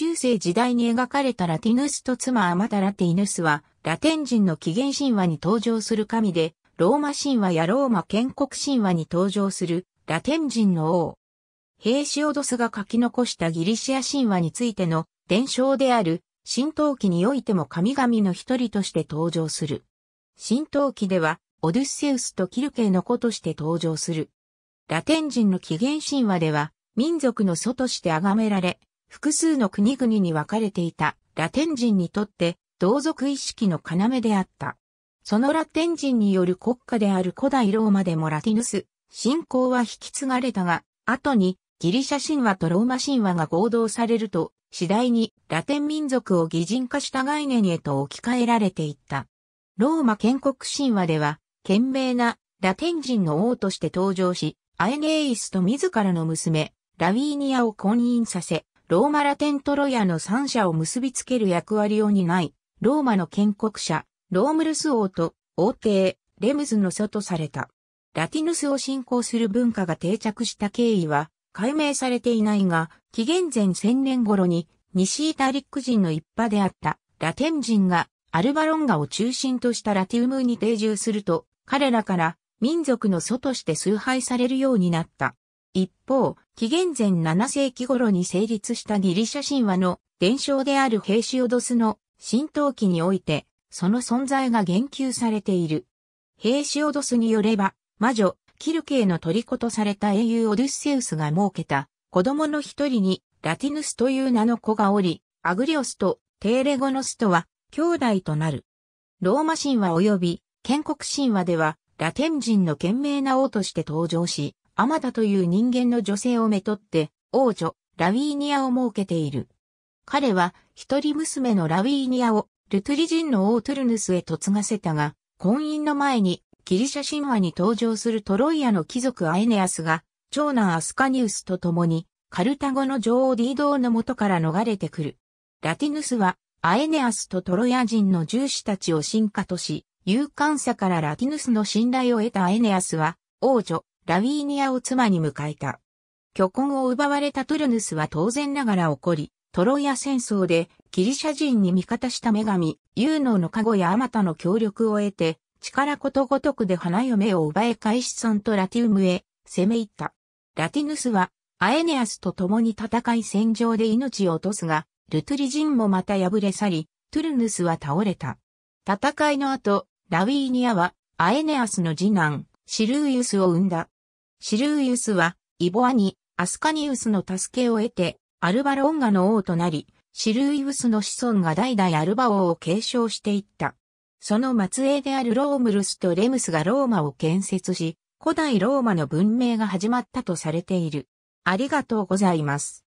中世時代に描かれたラティヌスと妻アマタラティヌスは、ラテン人の起源神話に登場する神で、ローマ神話やローマ建国神話に登場するラテン人の王。ヘーシオドスが書き残したギリシア神話についての伝承である神道記においても神々の一人として登場する。神道記ではオデュッセウスとキルケの子として登場する。ラテン人の起源神話では民族の祖として崇められ、複数の国々に分かれていたラテン人にとって同族意識の要であった。そのラテン人による国家である古代ローマでもラティヌス、信仰は引き継がれたが、後にギリシャ神話とローマ神話が合同されると、次第にラテン民族を擬人化した概念へと置き換えられていった。ローマ建国神話では、懸命なラテン人の王として登場し、アエネイスと自らの娘、ラウィーニアを婚姻させ、ローマラテントロヤの三者を結びつける役割を担い、ローマの建国者、ロームルス王と王帝、レムズの祖とされた。ラティヌスを信仰する文化が定着した経緯は解明されていないが、紀元前1000年頃に西イタリック人の一派であったラテン人がアルバロンガを中心としたラティウムに定住すると、彼らから民族の祖として崇拝されるようになった。一方、紀元前7世紀頃に成立したギリシャ神話の伝承であるヘイシオドスの浸透期において、その存在が言及されている。ヘイシオドスによれば、魔女、キルケイの虜とされた英雄オデュッセウスが設けた子供の一人にラティヌスという名の子がおり、アグリオスとテーレゴノスとは兄弟となる。ローマ神話及び建国神話ではラテン人の賢明な王として登場し、アマタという人間の女性をめとって、王女、ラウィーニアを設けている。彼は、一人娘のラウィーニアを、ルトゥリ人の王トゥルヌスへ嫁がせたが、婚姻の前に、ギリシャ神話に登場するトロイアの貴族アエネアスが、長男アスカニウスと共に、カルタゴの女王ディードーの元から逃れてくる。ラティヌスは、アエネアスとトロイア人の従士たちを進化とし、勇敢さからラティヌスの信頼を得たアエネアスは、王女、ラウィーニアを妻に迎えた。巨根を奪われたトルヌスは当然ながら怒り、トロイア戦争でギリシャ人に味方した女神、ユーノーの加護やアマタの協力を得て、力ことごとくで花嫁を奪い返しンとラティウムへ攻め入った。ラティヌスはアエネアスと共に戦い戦場で命を落とすが、ルトゥリ人もまた敗れ去り、トゥルヌスは倒れた。戦いの後、ラウィーニアはアエネアスの次男、シルウユウスを生んだ。シルーイウスは、イボアニ、アスカニウスの助けを得て、アルバロンガの王となり、シルーイウスの子孫が代々アルバ王を継承していった。その末裔であるロームルスとレムスがローマを建設し、古代ローマの文明が始まったとされている。ありがとうございます。